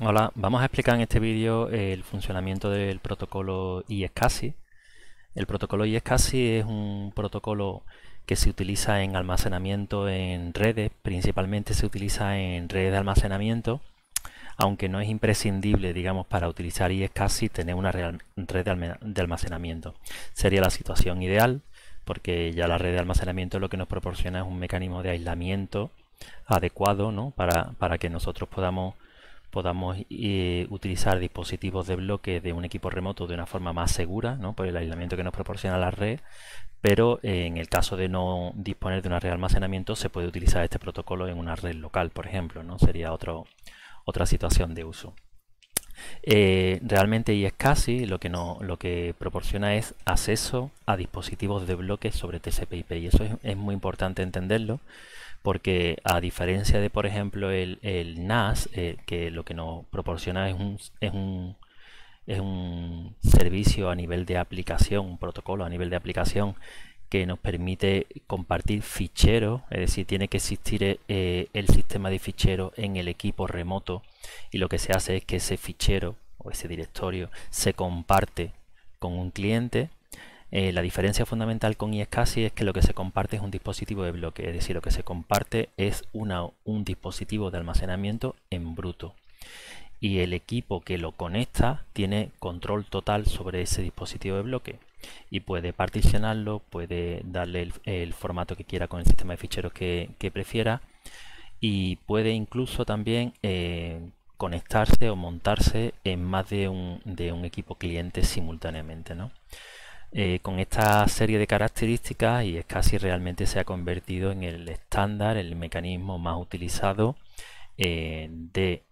Hola, vamos a explicar en este vídeo el funcionamiento del protocolo ISCSI. El protocolo ISCSI es un protocolo que se utiliza en almacenamiento en redes, principalmente se utiliza en redes de almacenamiento, aunque no es imprescindible, digamos, para utilizar ISCSI tener una red de almacenamiento. Sería la situación ideal, porque ya la red de almacenamiento lo que nos proporciona es un mecanismo de aislamiento adecuado ¿no? para que nosotros podamos podamos eh, utilizar dispositivos de bloque de un equipo remoto de una forma más segura, por el aislamiento que nos proporciona la red, pero eh, en el caso de no disponer de una red de almacenamiento se puede utilizar este protocolo en una red local, por ejemplo, sería otra situación de uso. Eh, realmente casi lo que, no, lo que proporciona es acceso a dispositivos de bloques sobre TCP/IP y eso es, muy importante entenderlo porque a diferencia de por ejemplo el, NAS eh, que lo que nos proporciona es un, es un es un servicio a nivel de aplicación, un protocolo a nivel de aplicación que nos permite compartir ficheros, es decir, tiene que existir eh, el sistema de ficheros en el equipo remoto y lo que se hace es que ese fichero o ese directorio se comparte con un cliente. Eh, la diferencia fundamental con iSCSI es que lo que se comparte es un dispositivo de bloque, es decir, lo que se comparte es un dispositivo de almacenamiento en bruto y el equipo que lo conecta tiene control total sobre ese dispositivo de bloque y puede particionarlo, puede darle el, formato que quiera con el sistema de ficheros que, prefiera y puede incluso también eh, conectarse o montarse en más de un, equipo cliente simultáneamente. ¿no? Eh, con esta serie de características y es casi realmente se ha convertido en el estándar, el mecanismo más utilizado eh, de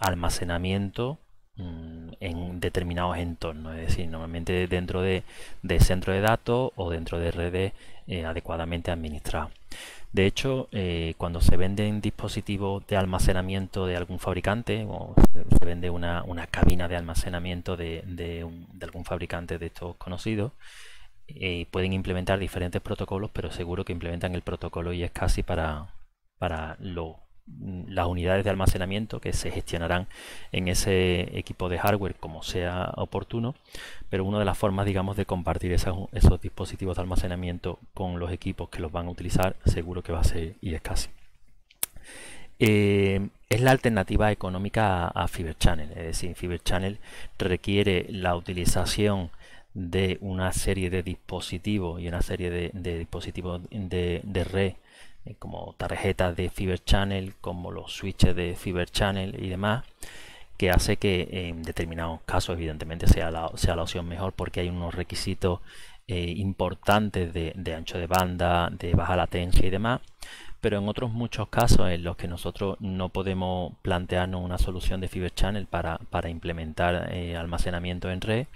almacenamiento Mm, en determinados entornos, es decir, normalmente dentro de, de centro de datos o dentro de redes eh, adecuadamente administradas. De hecho, eh, cuando se venden dispositivos de almacenamiento de algún fabricante o se vende una, cabina de almacenamiento de, algún fabricante de estos conocidos, eh, pueden implementar diferentes protocolos, pero seguro que implementan el protocolo y es casi para, para lo Mm, las unidades de almacenamiento que se gestionarán en ese equipo de hardware como sea oportuno, pero una de las formas, digamos, de compartir esos dispositivos de almacenamiento con los equipos que los van a utilizar, seguro que va a ser y Eh, es la alternativa económica a, Fiber Channel, es decir, Fiber Channel requiere la utilización de una serie de dispositivos y una serie de, dispositivos de red eh, como tarjetas de Fiber Channel, como los switches de Fiber Channel y demás, que hace que en determinados casos, evidentemente, sea la, sea la opción mejor porque hay unos requisitos eh, importantes de, ancho de banda, de baja latencia y demás, pero en otros muchos casos en los que nosotros no podemos plantearnos una solución de Fiber Channel para, implementar eh, almacenamiento en red,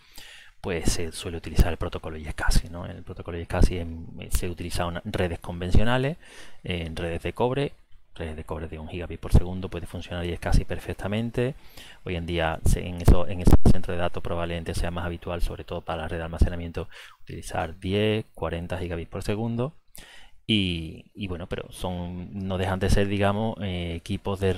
pues se suele utilizar el protocolo YesCasi. ¿no? El protocolo YesCasi em, eh, se utiliza en redes convencionales, en redes de cobre, redes de cobre de 1 gigabit por segundo puede funcionar y perfectamente. Hoy en día en en ese centro de datos probablemente sea más habitual, sobre todo para la red de almacenamiento, utilizar 10, 40 gigabits por segundo. Y, bueno, pero son no dejan de ser, digamos, eh, equipos de,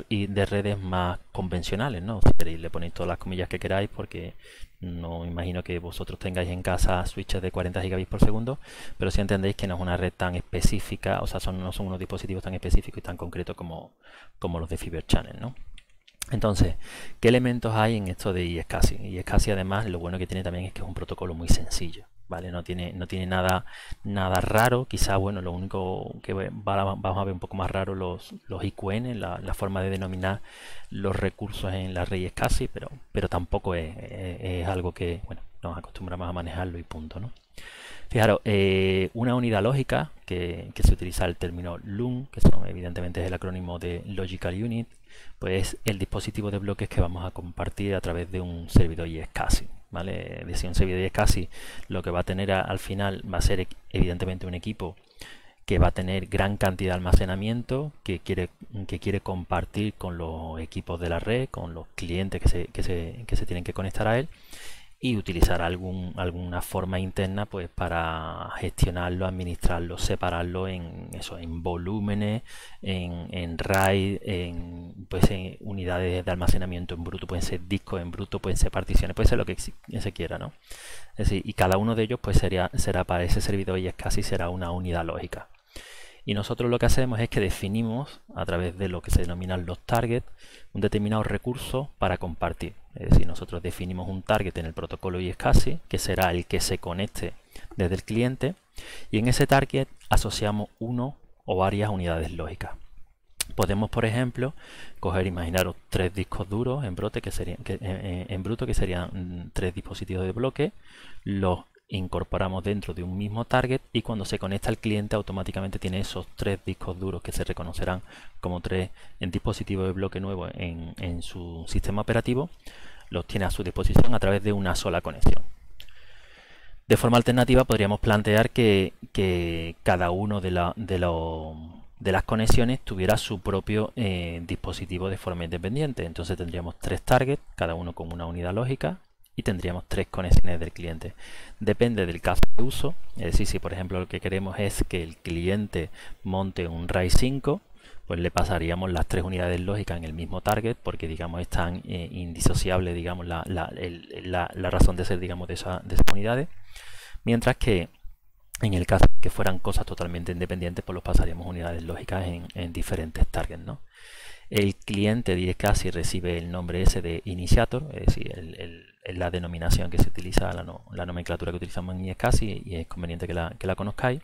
redes más convencionales, ¿no? le ponéis todas las comillas que queráis porque no imagino que vosotros tengáis en casa switches de 40 gigabits por segundo, pero si sí entendéis que no es una red tan específica, o sea, son, no son unos dispositivos tan específicos y tan concretos como, los de Fiber Channel, ¿no? Entonces, ¿qué elementos hay en esto de ISCASI? ISCASI, además, lo bueno que tiene también es que es un protocolo muy sencillo. No tiene, no tiene nada, nada raro, quizá, bueno, lo único que vamos a ver un poco más raro los, los IQN, la, forma de denominar los recursos en la Reyes Casi, pero, pero tampoco es, es, algo que, bueno, nos acostumbramos a manejarlo y punto, ¿no? Fijaros, eh, una unidad lógica que, se utiliza el término LUN, que evidentemente es el acrónimo de Logical Unit, pues es el dispositivo de bloques que vamos a compartir a través de un servidor y e CASI ¿vale? De es casi, lo que va a tener al final va a ser evidentemente un equipo que va a tener gran cantidad de almacenamiento, que quiere, que quiere compartir con los equipos de la red, con los clientes que se, que se, que se tienen que conectar a él y utilizar algún, alguna forma interna pues para gestionarlo, administrarlo, separarlo en eso, en volúmenes, en, RAID, en, pues, en unidades de almacenamiento en bruto, pueden ser discos en bruto, pueden ser particiones, puede ser lo que se quiera, ¿no? y cada uno de ellos pues sería, será para ese servidor y es casi será una unidad lógica. Y nosotros lo que hacemos es que definimos, a través de lo que se denominan los targets, un determinado recurso para compartir. Es decir, nosotros definimos un target en el protocolo ISCASI, que será el que se conecte desde el cliente, y en ese target asociamos uno o varias unidades lógicas. Podemos, por ejemplo, coger, imaginaros, tres discos duros en, que eh, eh, bruto, que serían mm, tres dispositivos de bloque, los incorporamos dentro de un mismo target y cuando se conecta al cliente automáticamente tiene esos tres discos duros que se reconocerán como tres en dispositivos de bloque nuevo en, su sistema operativo, los tiene a su disposición a través de una sola conexión. De forma alternativa podríamos plantear que, cada uno de, de, las conexiones tuviera su propio eh, dispositivo de forma independiente. Entonces tendríamos tres targets, cada uno con una unidad lógica, y tendríamos tres conexiones del cliente. Depende del caso de uso, es decir, si por ejemplo lo que queremos es que el cliente monte un RAI 5, pues le pasaríamos las tres unidades lógicas en el mismo target porque digamos están tan eh, indisociable digamos la, razón de ser digamos de, esas unidades, mientras que en el caso de que fueran cosas totalmente independientes, pues los pasaríamos unidades lógicas en, diferentes targets, el cliente de casi recibe el nombre ese de initiator, es decir, el, la denominación que se utiliza, la, nomenclatura que utilizamos en casi y es conveniente que la, conozcáis.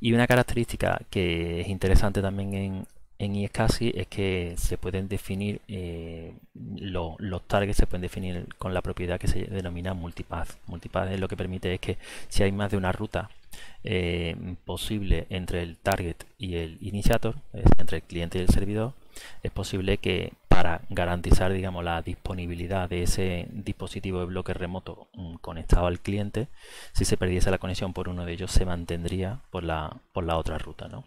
Y una característica que es interesante también en, en ISCASI es que se pueden definir eh, los targets, se pueden definir con la propiedad que se denomina multipath. Multipath es lo que permite es que si hay más de una ruta eh, posible entre el target y el initiator, entre el cliente y el servidor, es posible que para garantizar digamos, la disponibilidad de ese dispositivo de bloque remoto mm, conectado al cliente, si se perdiese la conexión por uno de ellos, se mantendría por la, por la otra ruta. ¿no?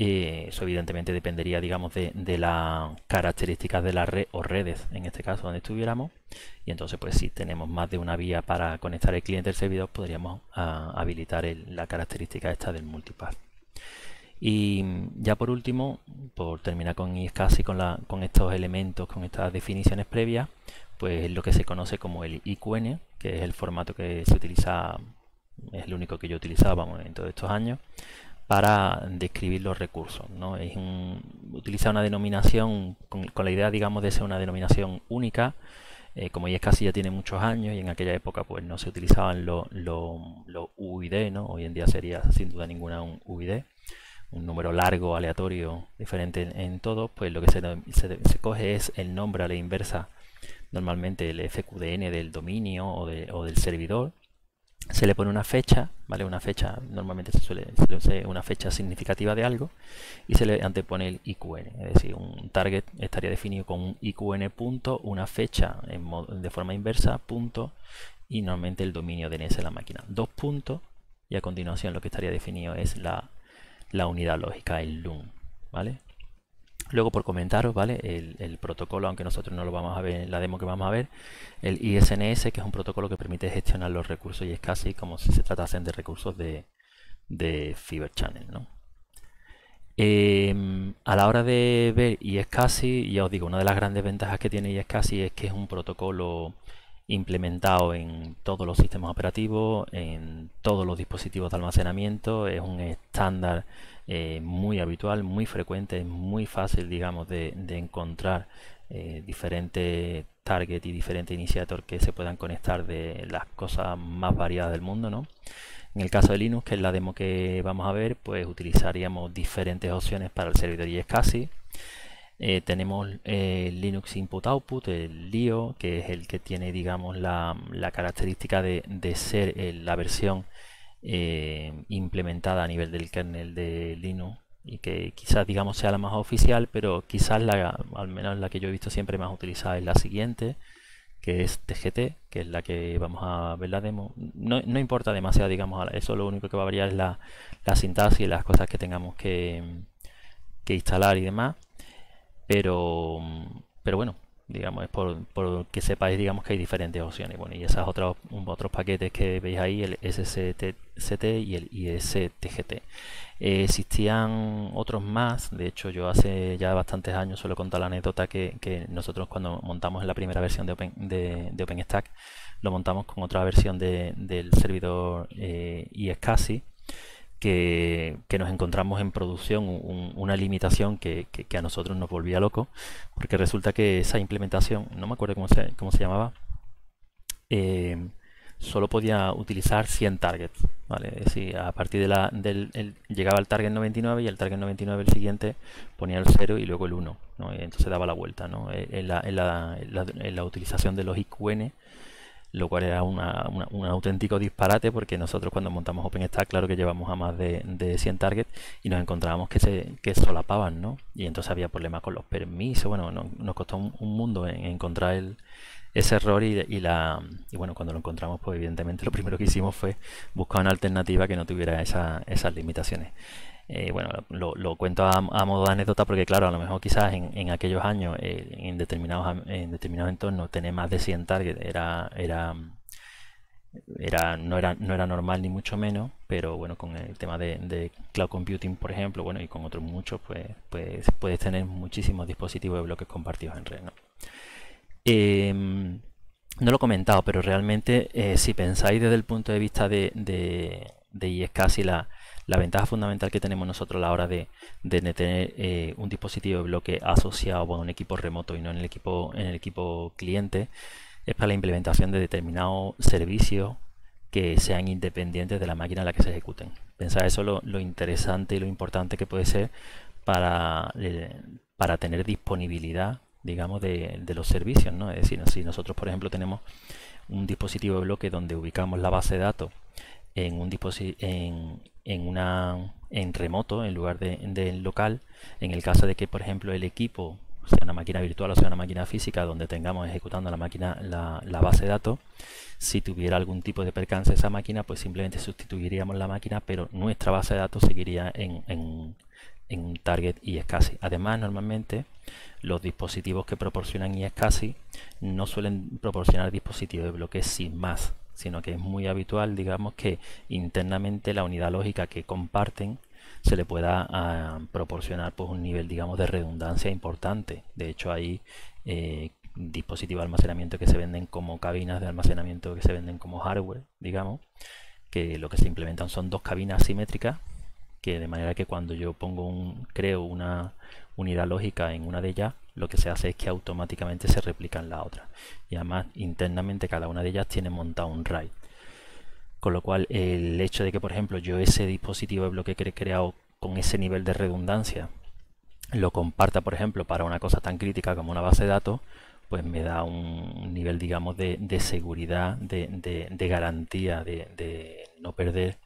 eso evidentemente dependería, digamos, de, las características de la red o redes, en este caso, donde estuviéramos. Y entonces, pues si tenemos más de una vía para conectar el cliente al servidor, podríamos ah, habilitar la característica esta del multipath. Y ya por último, por terminar con casi con, la, con estos elementos, con estas definiciones previas, pues es lo que se conoce como el IQN, que es el formato que se utiliza, es el único que yo utilizaba en todos estos años, para describir los recursos. Es un, utiliza una denominación con, la idea, digamos, de ser una denominación única. Eh, como ya casi ya tiene muchos años y en aquella época pues no se utilizaban los UID, ¿no? hoy en día sería sin duda ninguna un UID un número largo, aleatorio, diferente en, todo, todos, pues lo que se, coge es el nombre a la inversa, normalmente el FQDN del dominio o, de, o del servidor, se le pone una fecha, ¿vale? Una fecha, normalmente se suele, se una fecha significativa de algo y se le antepone el IQN, es decir, un target estaría definido con un IQN punto, una fecha en modo, de forma inversa, punto, y normalmente el dominio DNS de la máquina. Dos puntos y a continuación lo que estaría definido es la la unidad lógica, el loom, ¿vale? Luego por comentaros, ¿vale? El, protocolo, aunque nosotros no lo vamos a ver en la demo que vamos a ver, el ISNS, que es un protocolo que permite gestionar los recursos y es casi como si se tratasen de recursos de, de Fiber Channel, ¿no? Em, a la hora de ver ISCSI, ya os digo, una de las grandes ventajas que tiene ISCSI es que es un protocolo implementado en todos los sistemas operativos, en todos los dispositivos de almacenamiento, es un estándar eh, muy habitual, muy frecuente, es muy fácil, digamos, de, encontrar eh, diferentes target y diferentes iniciadores que se puedan conectar de las cosas más variadas del mundo, ¿no? En el caso de Linux, que es la demo que vamos a ver, pues utilizaríamos diferentes opciones para el servidor y es casi eh, tenemos el eh, Linux Input Output, el LIO, que es el que tiene digamos la, característica de, ser eh, la versión implementada a nivel del kernel de Linux y que quizás digamos sea la más oficial, pero quizás la, al menos la que yo he visto siempre más utilizada es la siguiente, que es TGT, que es la que vamos a ver la demo. No, importa demasiado, digamos, eso lo único que va a variar es la, la sintaxis y las cosas que tengamos que instalar y demás. Pero, pero bueno, digamos, es por, por, que sepáis, digamos, que hay diferentes opciones. Bueno, y esos otros, otros paquetes que veis ahí, el SCT y el ISTGT. Eh, existían otros más, de hecho yo hace ya bastantes años suelo contar la anécdota que, nosotros cuando montamos la primera versión de, OpenStack, lo montamos con otra versión del servidor eh, que, nos encontramos en producción una limitación que, a nosotros nos volvía loco, porque resulta que esa implementación, no me acuerdo cómo se, cómo se llamaba, eh, solo podía utilizar 100 targets. ¿vale? Es decir, a partir de la, del, el, llegaba al target 99 y el target 99 el siguiente ponía el 0 y luego el 1. entonces daba la vuelta. ¿no? Eh, en, la, en, la, la, en, la, utilización de los IQN lo cual era un auténtico disparate porque nosotros cuando montamos OpenStack, claro que llevamos a más de, 100 targets y nos encontrábamos que se solapaban, ¿no? Y entonces había problemas con los permisos, bueno, nos costó un, mundo encontrar ese error y, la bueno, cuando lo encontramos, pues evidentemente lo primero que hicimos fue buscar una alternativa que no tuviera esas limitaciones. Eh, bueno, lo, cuento a, modo de anécdota porque, claro, a lo mejor quizás en, aquellos años, eh, en, determinados, en determinados entornos, tener más de 100 targets era, era, era, no, era, no era normal ni mucho menos, pero bueno, con el tema de, cloud computing, por ejemplo, bueno, y con otros muchos, pues, pues puedes tener muchísimos dispositivos de bloques compartidos en red. ¿no? Em, lo he comentado, pero realmente eh, si pensáis desde el punto de vista de, de, de casi la, la ventaja fundamental que tenemos nosotros a la hora de, de tener eh, un dispositivo de bloque asociado a un equipo remoto y no en el equipo, en el equipo cliente es para la implementación de determinados servicios que sean independientes de la máquina en la que se ejecuten. Pensar eso lo, lo interesante y lo importante que puede ser para, eh, para tener disponibilidad, digamos, de, los servicios, ¿no? Es decir, si nosotros, por ejemplo, tenemos un dispositivo de bloque donde ubicamos la base de datos en, un en, en, una, en remoto en lugar de, en local. En el caso de que, por ejemplo, el equipo sea una máquina virtual o sea una máquina física donde tengamos ejecutando la máquina la, base de datos, si tuviera algún tipo de percance esa máquina, pues simplemente sustituiríamos la máquina, pero nuestra base de datos seguiría en, en, Target y casi Además, normalmente los dispositivos que proporcionan ISCSI no suelen proporcionar dispositivos de bloque sin más, sino que es muy habitual, digamos, que internamente la unidad lógica que comparten se le pueda ah, proporcionar pues, un nivel, digamos, de redundancia importante. De hecho, hay eh, dispositivos de almacenamiento que se venden como cabinas de almacenamiento que se venden como hardware, digamos, que lo que se implementan son dos cabinas simétricas de manera que cuando yo pongo un, creo una unidad lógica en una de ellas, lo que se hace es que automáticamente se replica en la otra. Y además internamente cada una de ellas tiene montado un RAID. Con lo cual el hecho de que, por ejemplo, yo ese dispositivo de bloque que he creado con ese nivel de redundancia lo comparta, por ejemplo, para una cosa tan crítica como una base de datos, pues me da un nivel, digamos, de, seguridad, de garantía, de, no perder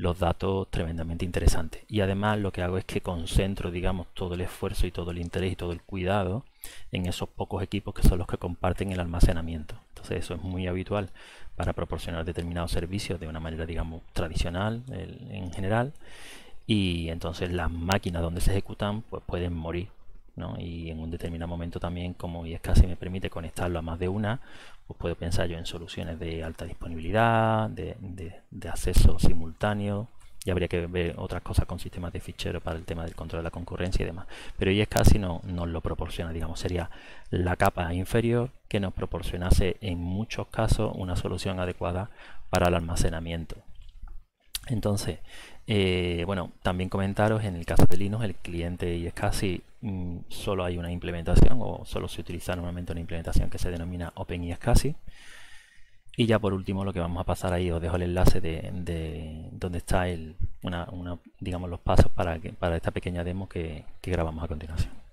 los datos tremendamente interesantes. Y además lo que hago es que concentro, digamos, todo el esfuerzo y todo el interés y todo el cuidado en esos pocos equipos que son los que comparten el almacenamiento. Entonces eso es muy habitual para proporcionar determinados servicios de una manera, digamos, tradicional en general. Y entonces las máquinas donde se ejecutan pues pueden morir y en un determinado momento también como es me permite conectarlo a más de una, pues puedo pensar yo en soluciones de alta disponibilidad, de, acceso simultáneo, y habría que ver otras cosas con sistemas de fichero para el tema del control de la concurrencia y demás. Pero es no nos lo proporciona, digamos, sería la capa inferior que nos proporcionase en muchos casos una solución adecuada para el almacenamiento. Entonces, eh, bueno, también comentaros, en el caso de Linux, el cliente y es casi mm, solo hay una implementación o solo se utiliza normalmente una implementación que se denomina Open Y ya por último lo que vamos a pasar ahí, os dejo el enlace de, donde está el, digamos, los pasos para, para esta pequeña demo que grabamos a continuación.